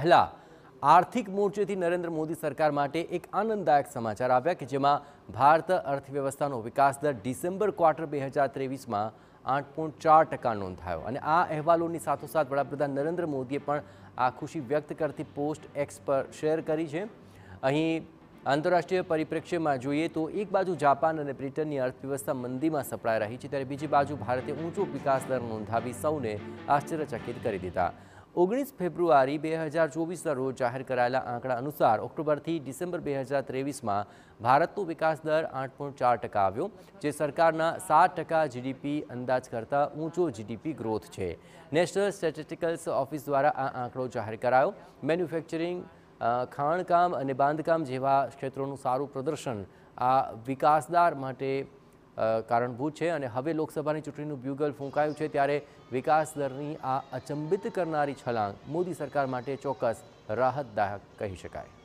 પહેલાં આર્થિક મોરચેથી નરેન્દ્ર મોદી સરકાર માટે એક આનંદદાયક સમાચાર આવ્યા કે જેમાં ભારત અર્થવ્યવસ્થાનો વિકાસ દર ડિસેમ્બર ક્વાર્ટર બે હજાર ત્રેવીસમાં આઠ પોઈન્ટ ચાર ટકા નોંધાયો અને આ અહેવાલોની સાથોસાથ વડાપ્રધાન નરેન્દ્ર મોદીએ પણ આ ખુશી વ્યક્ત કરતી પોસ્ટ એક્સ પર શેર કરી છે અહીં આંતરરાષ્ટ્રીય પરિપ્રેક્ષ્યમાં જોઈએ તો એક બાજુ જાપાન અને બ્રિટનની અર્થવ્યવસ્થા મંદીમાં સપડાઈ રહી છે ત્યારે બીજી બાજુ ભારતે ઊંચો વિકાસ દર નોંધાવી સૌને આશ્ચર્યચકિત કરી દીધા ઓગણીસ ફેબ્રુઆરી બે હજાર ચોવીસના રોજ જાહેર કરાયેલા આંકડા અનુસાર ઓક્ટોબરથી ડિસેમ્બર બે હજાર ત્રેવીસમાં ભારતનો વિકાસ દર આઠ પોઈન્ટ ચાર ટકા આવ્યો જે સરકારના સાત ટકા જીડીપી અંદાજ કરતાં ઊંચો જીડીપી ગ્રોથ છે નેશનલ સ્ટેટિસ્ટિકલ્સ ઓફિસ દ્વારા આ આંકડો જાહેર કરાયો મેન્યુફેક્ચરિંગ ખાણકામ અને બાંધકામ જેવા ક્ષેત્રોનું સારું પ્રદર્શન આ વિકાસદાર માટે કારણભૂત છે અને હવે લોકસભાની ચૂંટણીનું બ્યુગલ ફૂંકાયું છે ત્યારે વિકાસ દરની આ અચંબિત કરનારી છલાંગ મોદી સરકાર માટે ચોક્કસ રાહતદાયક કહી શકાય